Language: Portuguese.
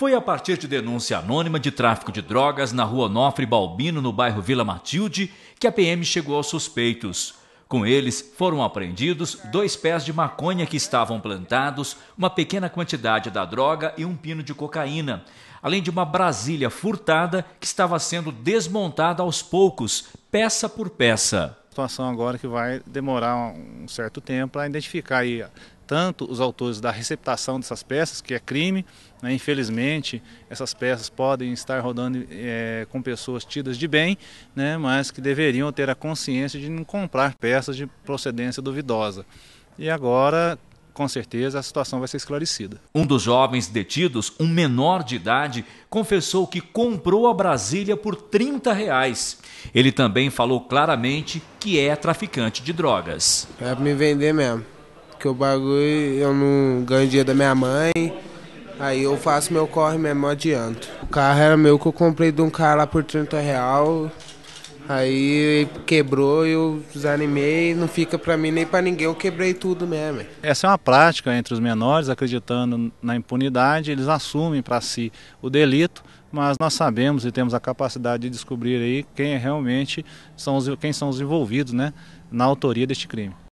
Foi a partir de denúncia anônima de tráfico de drogas na rua Nofre Balbino, no bairro Vila Matilde, que a PM chegou aos suspeitos. Com eles foram apreendidos dois pés de maconha que estavam plantados, uma pequena quantidade da droga e um pino de cocaína, além de uma brasília furtada que estava sendo desmontada aos poucos, peça por peça. Situação agora que vai demorar um certo tempo para identificar aí tanto os autores da receptação dessas peças, que é crime. Né? Infelizmente, essas peças podem estar rodando é, com pessoas tidas de bem, né? mas que deveriam ter a consciência de não comprar peças de procedência duvidosa. E agora, com certeza a situação vai ser esclarecida. Um dos jovens detidos, um menor de idade, confessou que comprou a Brasília por 30 reais. Ele também falou claramente que é traficante de drogas. É para me vender mesmo. Porque o bagulho eu não ganho dinheiro da minha mãe. Aí eu faço meu corre mesmo, adianto. O carro era meu que eu comprei de um cara lá por 30 real. Aí quebrou, eu desanimei, não fica pra mim nem pra ninguém, eu quebrei tudo mesmo. Essa é uma prática entre os menores, acreditando na impunidade, eles assumem para si o delito, mas nós sabemos e temos a capacidade de descobrir aí quem é realmente são os, quem são os envolvidos né, na autoria deste crime.